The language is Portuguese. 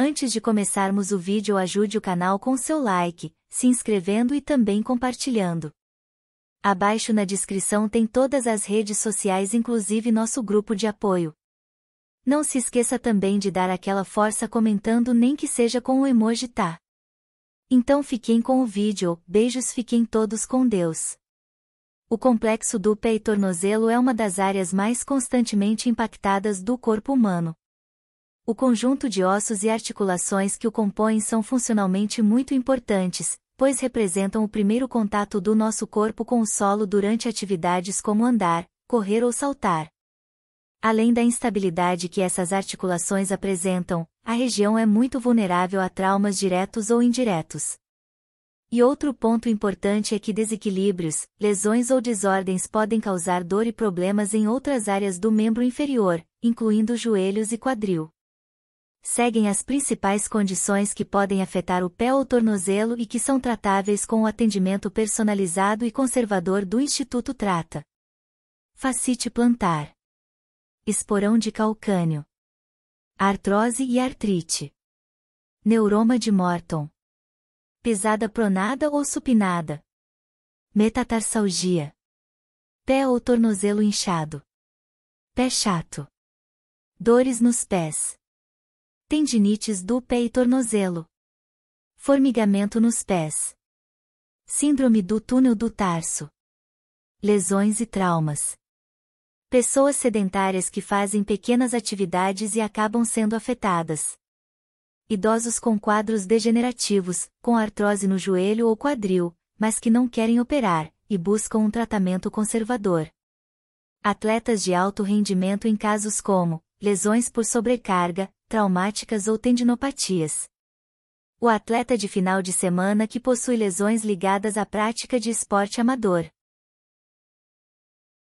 Antes de começarmos o vídeo ajude o canal com seu like, se inscrevendo e também compartilhando. Abaixo na descrição tem todas as redes sociais inclusive nosso grupo de apoio. Não se esqueça também de dar aquela força comentando nem que seja com o emoji tá. Então fiquem com o vídeo, beijos fiquem todos com Deus. O complexo do pé e tornozelo é uma das áreas mais constantemente impactadas do corpo humano. O conjunto de ossos e articulações que o compõem são funcionalmente muito importantes, pois representam o primeiro contato do nosso corpo com o solo durante atividades como andar, correr ou saltar. Além da instabilidade que essas articulações apresentam, a região é muito vulnerável a traumas diretos ou indiretos. E outro ponto importante é que desequilíbrios, lesões ou desordens podem causar dor e problemas em outras áreas do membro inferior, incluindo joelhos e quadril seguem as principais condições que podem afetar o pé ou tornozelo e que são tratáveis com o atendimento personalizado e conservador do Instituto Trata. Facite plantar. Esporão de calcânio. Artrose e artrite. Neuroma de Morton. Pisada pronada ou supinada. Metatarsalgia. Pé ou tornozelo inchado. Pé chato. Dores nos pés tendinites do pé e tornozelo, formigamento nos pés, síndrome do túnel do tarso, lesões e traumas. Pessoas sedentárias que fazem pequenas atividades e acabam sendo afetadas. Idosos com quadros degenerativos, com artrose no joelho ou quadril, mas que não querem operar e buscam um tratamento conservador. Atletas de alto rendimento em casos como lesões por sobrecarga, traumáticas ou tendinopatias. O atleta de final de semana que possui lesões ligadas à prática de esporte amador.